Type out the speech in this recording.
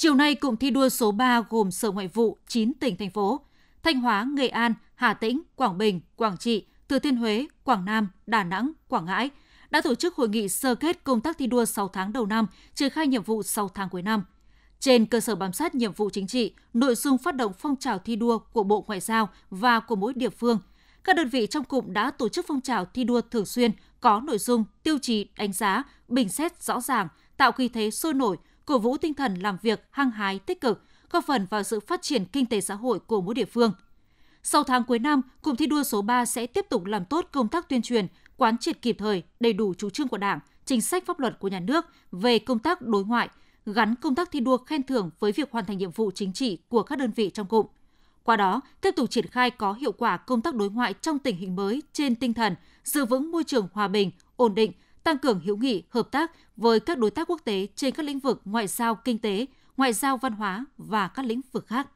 Chiều nay, cụm thi đua số 3 gồm Sở Ngoại vụ 9 tỉnh, thành phố Thanh Hóa, Nghệ An, Hà Tĩnh, Quảng Bình, Quảng Trị, Thừa Thiên Huế, Quảng Nam, Đà Nẵng, Quảng Ngãi đã tổ chức hội nghị sơ kết công tác thi đua 6 tháng đầu năm, triển khai nhiệm vụ 6 tháng cuối năm. Trên cơ sở bám sát nhiệm vụ chính trị, nội dung phát động phong trào thi đua của Bộ Ngoại giao và của mỗi địa phương, các đơn vị trong cụm đã tổ chức phong trào thi đua thường xuyên có nội dung, tiêu chí, đánh giá, bình xét rõ ràng, tạo khí thế sôi nổi, cổ vũ tinh thần làm việc hăng hái tích cực, góp phần vào sự phát triển kinh tế xã hội của mỗi địa phương. Sau tháng cuối năm, cụm thi đua số 3 sẽ tiếp tục làm tốt công tác tuyên truyền, quán triệt kịp thời, đầy đủ chủ trương của Đảng, chính sách pháp luật của nhà nước về công tác đối ngoại, gắn công tác thi đua khen thưởng với việc hoàn thành nhiệm vụ chính trị của các đơn vị trong cụm. Qua đó, tiếp tục triển khai có hiệu quả công tác đối ngoại trong tình hình mới trên tinh thần giữ vững môi trường hòa bình, ổn định, tăng cường hữu nghị, hợp tác với các đối tác quốc tế trên các lĩnh vực ngoại giao kinh tế, ngoại giao văn hóa và các lĩnh vực khác.